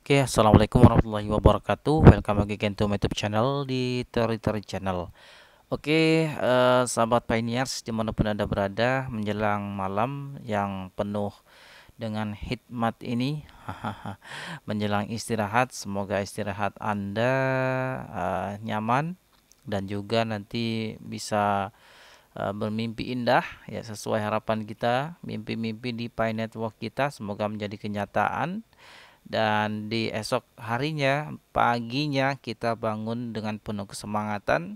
Oke, okay, assalamualaikum warahmatullahi wabarakatuh. Welcome lagi again to my YouTube channel di Territory Channel. Oke, okay, uh, eh, sahabat pioneers dimanapun anda berada menjelang malam yang penuh dengan hikmat ini, menjelang istirahat, semoga istirahat anda uh, nyaman dan juga nanti bisa uh, bermimpi indah ya sesuai harapan kita, mimpi-mimpi di Pi Network kita semoga menjadi kenyataan dan di esok harinya paginya kita bangun dengan penuh kesemangatan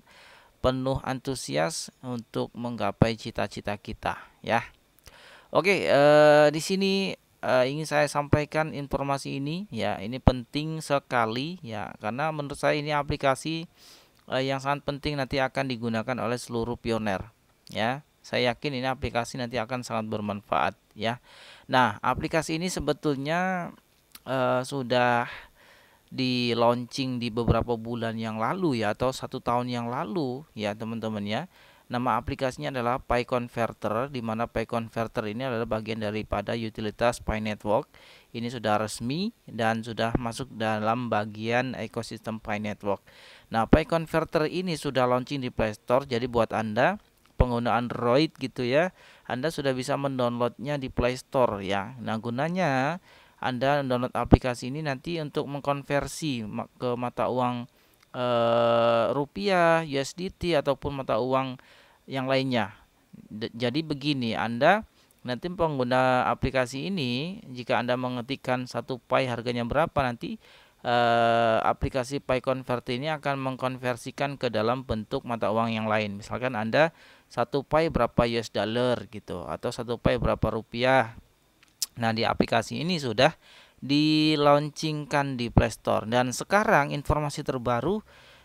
penuh antusias untuk menggapai cita-cita kita ya oke eh, di sini eh, ingin saya sampaikan informasi ini ya ini penting sekali ya karena menurut saya ini aplikasi eh, yang sangat penting nanti akan digunakan oleh seluruh pioner ya saya yakin ini aplikasi nanti akan sangat bermanfaat ya nah aplikasi ini sebetulnya Eh, sudah di launching di beberapa bulan yang lalu ya atau satu tahun yang lalu ya teman-teman ya nama aplikasinya adalah Pi Converter di mana Pi Converter ini adalah bagian daripada utilitas Pi Network ini sudah resmi dan sudah masuk dalam bagian ekosistem Pi Network nah Pi Converter ini sudah launching di Play Store jadi buat anda pengguna Android gitu ya anda sudah bisa mendownloadnya di Play Store ya nah gunanya anda download aplikasi ini nanti untuk mengkonversi ke mata uang e, rupiah, USDT ataupun mata uang yang lainnya. jadi begini, Anda nanti pengguna aplikasi ini jika Anda mengetikkan satu pai harganya berapa nanti e, aplikasi pai Convert ini akan mengkonversikan ke dalam bentuk mata uang yang lain. Misalkan Anda satu pai berapa US dollar gitu atau satu pai berapa rupiah Nah, di aplikasi ini sudah di di Play Store dan sekarang informasi terbaru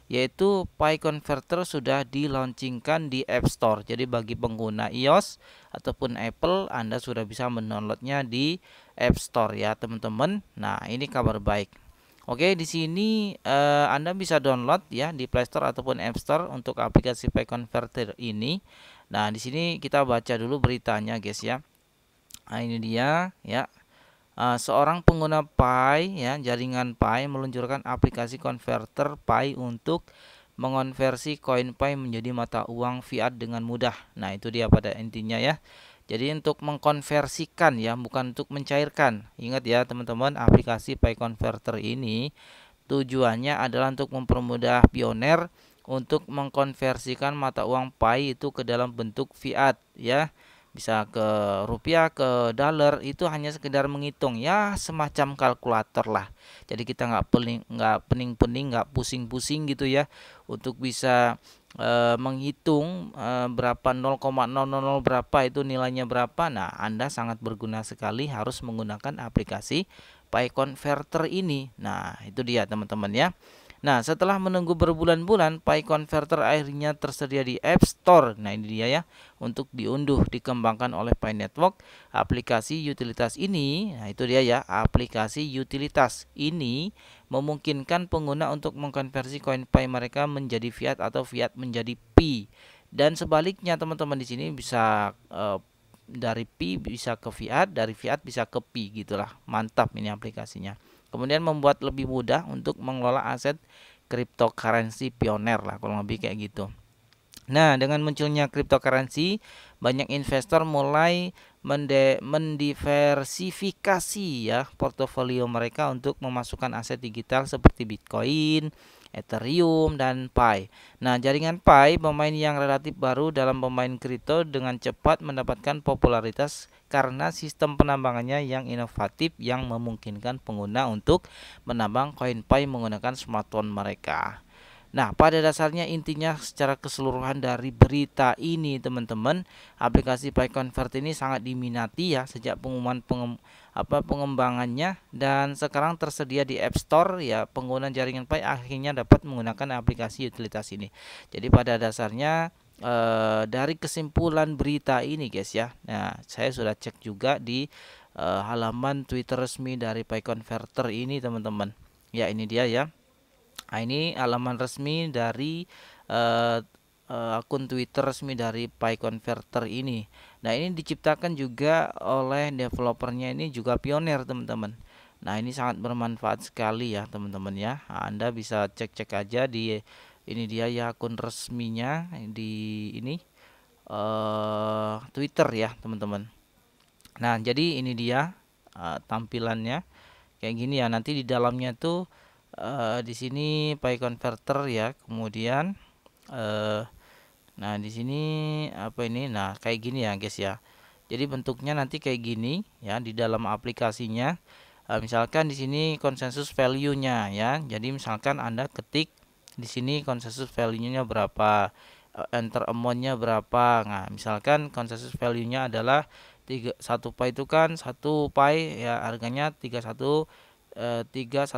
yaitu Pi Converter sudah di di App Store. Jadi bagi pengguna iOS ataupun Apple Anda sudah bisa mendownloadnya di App Store ya, teman-teman. Nah, ini kabar baik. Oke, di sini eh, Anda bisa download ya di Play Store ataupun App Store untuk aplikasi Pi Converter ini. Nah, di sini kita baca dulu beritanya, guys ya. Nah, ini dia ya. Uh, seorang pengguna Pi ya, jaringan Pi meluncurkan aplikasi konverter Pi untuk mengonversi koin Pi menjadi mata uang fiat dengan mudah. Nah, itu dia pada intinya ya. Jadi untuk mengkonversikan ya, bukan untuk mencairkan. Ingat ya teman-teman, aplikasi Pi Converter ini tujuannya adalah untuk mempermudah pioner untuk mengkonversikan mata uang Pi itu ke dalam bentuk fiat ya bisa ke rupiah ke dollar itu hanya sekedar menghitung ya semacam kalkulator lah jadi kita nggak pening nggak pening pening nggak pusing pusing gitu ya untuk bisa e, menghitung e, berapa 0,000 berapa itu nilainya berapa nah anda sangat berguna sekali harus menggunakan aplikasi pay converter ini nah itu dia teman-teman ya Nah, setelah menunggu berbulan-bulan, Pi Converter akhirnya tersedia di App Store. Nah, ini dia ya, untuk diunduh, dikembangkan oleh Pi Network. Aplikasi utilitas ini, nah itu dia ya, aplikasi utilitas ini memungkinkan pengguna untuk mengkonversi koin Pi mereka menjadi fiat atau fiat menjadi Pi. Dan sebaliknya, teman-teman di sini bisa e, dari pi bisa ke fiat, dari fiat bisa ke pi gitulah. Mantap ini aplikasinya kemudian membuat lebih mudah untuk mengelola aset cryptocurrency pioner lah kurang lebih kayak gitu. Nah, dengan munculnya cryptocurrency, banyak investor mulai mendiversifikasi ya portofolio mereka untuk memasukkan aset digital seperti Bitcoin, Ethereum dan Pi. Nah, jaringan Pi pemain yang relatif baru dalam pemain kripto dengan cepat mendapatkan popularitas karena sistem penambangannya yang inovatif yang memungkinkan pengguna untuk menambang koin Pi menggunakan smartphone mereka. Nah, pada dasarnya intinya secara keseluruhan dari berita ini, teman-teman, aplikasi PyConvert ini sangat diminati ya sejak pengumuman pengem, apa pengembangannya dan sekarang tersedia di App Store ya pengguna jaringan Py akhirnya dapat menggunakan aplikasi utilitas ini. Jadi pada dasarnya e, dari kesimpulan berita ini, guys ya. Nah, saya sudah cek juga di e, halaman Twitter resmi dari PyConverter ini, teman-teman. Ya, ini dia ya Nah, ini halaman resmi dari uh, uh, akun Twitter resmi dari PyConverter ini. Nah, ini diciptakan juga oleh developernya ini juga pionir, teman-teman. Nah, ini sangat bermanfaat sekali ya, teman-teman ya. Nah, Anda bisa cek-cek aja di ini dia ya akun resminya di ini uh, Twitter ya, teman-teman. Nah, jadi ini dia uh, tampilannya kayak gini ya. Nanti di dalamnya tuh uh, di sini pi converter ya kemudian uh, nah di sini apa ini nah kayak gini ya guys ya jadi bentuknya nanti kayak gini ya di dalam aplikasinya uh, misalkan di sini konsensus value nya ya jadi misalkan anda ketik di sini konsensus value nya berapa enter amount-nya berapa. Nah, misalkan konsensus value-nya adalah tiga satu pi itu kan satu pi ya harganya tiga satu 314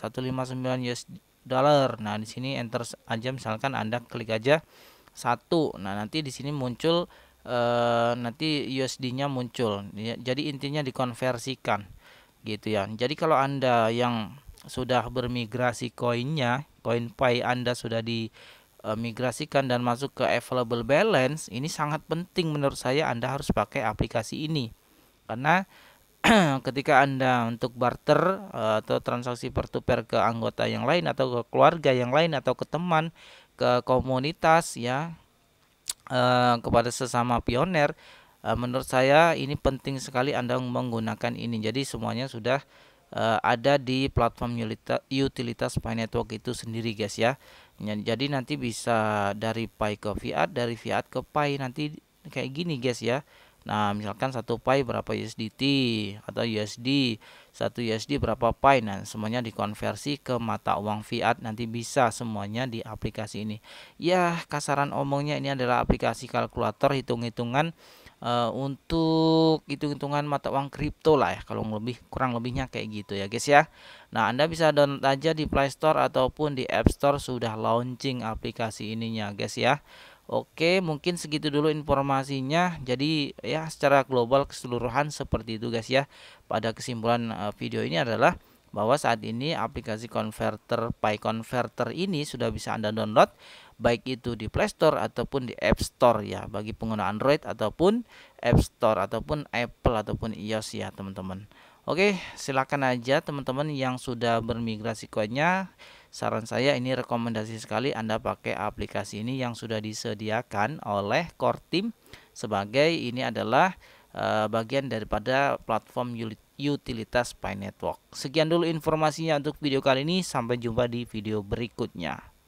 eh, 159 US dollar. Nah, di sini enter aja misalkan Anda klik aja satu. Nah, nanti di sini muncul eh, nanti USD-nya muncul. Ya, jadi intinya dikonversikan gitu ya. Jadi kalau Anda yang sudah bermigrasi koinnya, koin Pi Anda sudah di eh, migrasikan dan masuk ke available balance, ini sangat penting menurut saya Anda harus pakai aplikasi ini. Karena ketika Anda untuk barter eh, atau transaksi pertuper ke anggota yang lain atau ke keluarga yang lain atau ke teman, ke komunitas ya eh, kepada sesama pioner eh, menurut saya ini penting sekali Anda menggunakan ini. Jadi semuanya sudah ada di platform utilitas Pi Network itu sendiri guys ya. Jadi nanti bisa dari Pi ke Fiat, dari Fiat ke Pi nanti kayak gini guys ya Nah, misalkan satu pi berapa USDT atau USD, satu USD berapa pi. Nah, semuanya dikonversi ke mata uang fiat nanti bisa semuanya di aplikasi ini. Ya, kasaran omongnya ini adalah aplikasi kalkulator hitung-hitungan Uh, untuk hitung-hitungan mata uang kripto lah ya kalau lebih kurang lebihnya kayak gitu ya guys ya Nah Anda bisa download aja di Play Store ataupun di App Store sudah launching aplikasi ininya guys ya Oke, mungkin segitu dulu informasinya. Jadi ya secara global keseluruhan seperti itu guys ya. Pada kesimpulan eh, video ini adalah bahwa saat ini aplikasi converter PyConverter ini sudah bisa Anda download baik itu di Play Store ataupun di App Store ya bagi pengguna Android ataupun App Store ataupun Apple ataupun iOS ya teman-teman. Oke, silakan aja teman-teman yang sudah bermigrasi koinnya. Saran saya ini rekomendasi sekali Anda pakai aplikasi ini yang sudah disediakan oleh Core Team sebagai ini adalah eh, bagian daripada platform utilitas Pi Network. Sekian dulu informasinya untuk video kali ini, sampai jumpa di video berikutnya.